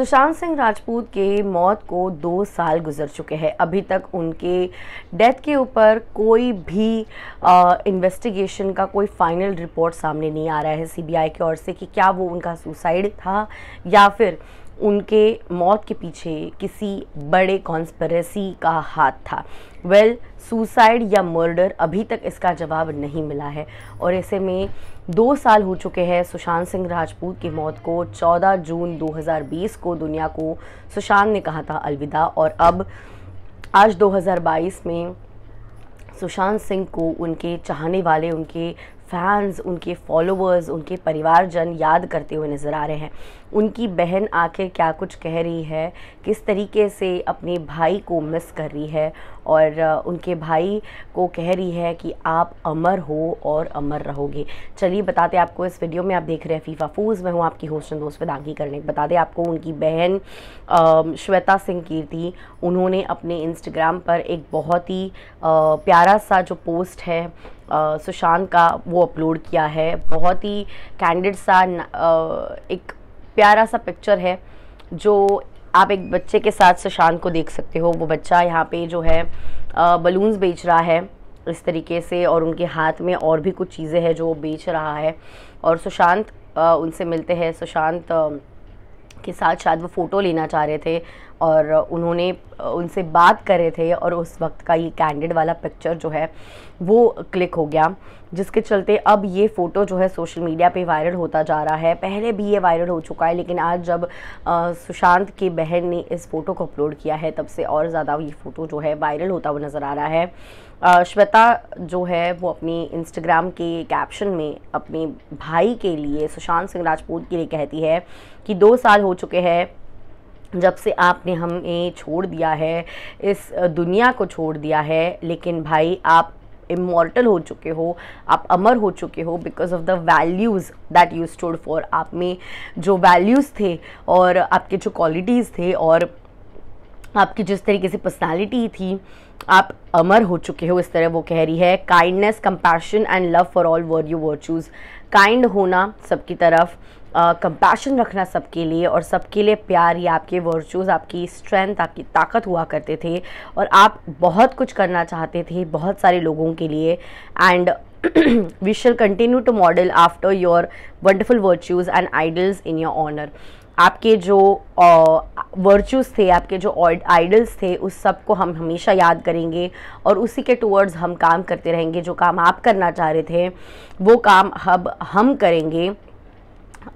सुशांत सिंह राजपूत के मौत को दो साल गुजर चुके हैं अभी तक उनके डेथ के ऊपर कोई भी इन्वेस्टिगेशन का कोई फाइनल रिपोर्ट सामने नहीं आ रहा है सीबीआई की ओर से कि क्या वो उनका सुसाइड था या फिर उनके मौत के पीछे किसी बड़े कॉन्स्परेसी का हाथ था वेल well, सुसाइड या मर्डर अभी तक इसका जवाब नहीं मिला है और ऐसे में दो साल हो चुके हैं सुशांत सिंह राजपूत की मौत को 14 जून 2020 को दुनिया को सुशांत ने कहा था अलविदा और अब आज 2022 में सुशांत सिंह को उनके चाहने वाले उनके फैंस उनके फॉलोवर्स उनके परिवारजन याद करते हुए नज़र आ रहे हैं उनकी बहन आखिर क्या कुछ कह रही है किस तरीके से अपने भाई को मिस कर रही है और उनके भाई को कह रही है कि आप अमर हो और अमर रहोगे चलिए बताते आपको इस वीडियो में आप देख रहे हैं फीफा फूज मैं हूँ आपकी होस्ट दोस्त दोस्त वेदांगी करने बता दें आपको उनकी बहन श्वेता सिंह कीर्ति उन्होंने अपने इंस्टाग्राम पर एक बहुत ही प्यारा सा जो पोस्ट है सुशांत का वो अपलोड किया है बहुत ही कैंडिड सा एक प्यारा सा पिक्चर है जो आप एक बच्चे के साथ सुशांत को देख सकते हो वो बच्चा यहाँ पे जो है बलून्स बेच रहा है इस तरीके से और उनके हाथ में और भी कुछ चीज़ें हैं जो वो बेच रहा है और सुशांत उनसे मिलते हैं सुशांत के साथ शायद वो फ़ोटो लेना चाह रहे थे और उन्होंने उनसे बात करे थे और उस वक्त का ये कैंडिड वाला पिक्चर जो है वो क्लिक हो गया जिसके चलते अब ये फ़ोटो जो है सोशल मीडिया पे वायरल होता जा रहा है पहले भी ये वायरल हो चुका है लेकिन आज जब सुशांत की बहन ने इस फ़ोटो को अपलोड किया है तब से और ज़्यादा ये फ़ोटो जो है वायरल होता हुआ नज़र आ रहा है श्वेता जो है वो अपनी इंस्टाग्राम के कैप्शन में अपने भाई के लिए सुशांत सिंह राजपूत के लिए कहती है कि दो साल हो चुके हैं जब से आपने हमें छोड़ दिया है इस दुनिया को छोड़ दिया है लेकिन भाई आप इमोर्टल हो चुके हो आप अमर हो चुके हो because of the values that you stood for आप में जो वैल्यूज़ थे और आपके जो क्वालिटीज़ थे और आपकी जिस तरीके से पर्सनालिटी थी आप अमर हो चुके हो इस तरह वो कह रही है kindness compassion and love for all were your virtues kind होना सबकी तरफ कंपैशन रखना सबके लिए और सबके लिए प्यार ये आपके वर्चूज़ आपकी स्ट्रेंथ आपकी ताकत हुआ करते थे और आप बहुत कुछ करना चाहते थे बहुत सारे लोगों के लिए and we shall continue to model after your wonderful virtues and idols in your honour आपके जो वर्चूज़ थे आपके जो आइडल्स थे उस सब को हम हमेशा याद करेंगे और उसी के टूवर्ड्स हम काम करते रहेंगे जो काम आप करना चाह रहे थे वो काम अब हम करेंगे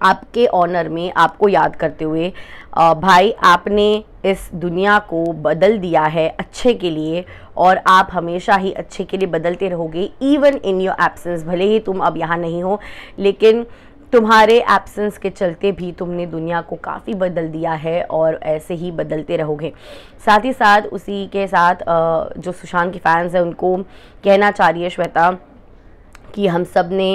आपके ऑनर में आपको याद करते हुए भाई आपने इस दुनिया को बदल दिया है अच्छे के लिए और आप हमेशा ही अच्छे के लिए बदलते रहोगे इवन इन योर एब्सेंस भले ही तुम अब यहाँ नहीं हो लेकिन तुम्हारे एब्सेंस के चलते भी तुमने दुनिया को काफ़ी बदल दिया है और ऐसे ही बदलते रहोगे साथ ही साथ उसी के साथ जो सुशांत के फैंस हैं उनको कहना चाह रही है श्वेता कि हम सब ने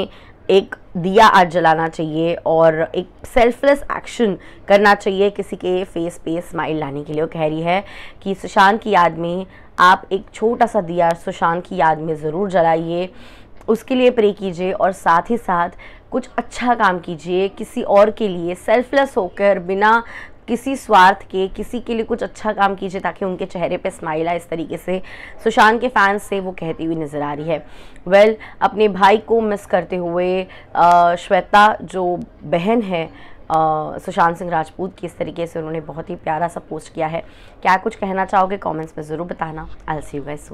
एक दिया आज जलाना चाहिए और एक सेल्फलेस एक्शन करना चाहिए किसी के फेस पे स्माइल लाने के लिए वो कह रही है कि सुशांत की याद में आप एक छोटा सा दिया सुशांत की याद में ज़रूर जलाइए उसके लिए प्रे कीजिए और साथ ही साथ कुछ अच्छा काम कीजिए किसी और के लिए सेल्फलेस होकर बिना किसी स्वार्थ के किसी के लिए कुछ अच्छा काम कीजिए ताकि उनके चेहरे पे स्माइल आए इस तरीके से सुशांत के फैंस से वो कहती हुई नज़र आ रही है वेल well, अपने भाई को मिस करते हुए श्वेता जो बहन है सुशांत सिंह राजपूत की इस तरीके से उन्होंने बहुत ही प्यारा सा पोस्ट किया है क्या कुछ कहना चाहोगे कॉमेंट्स में ज़रूर बताना आई सी यू गाइस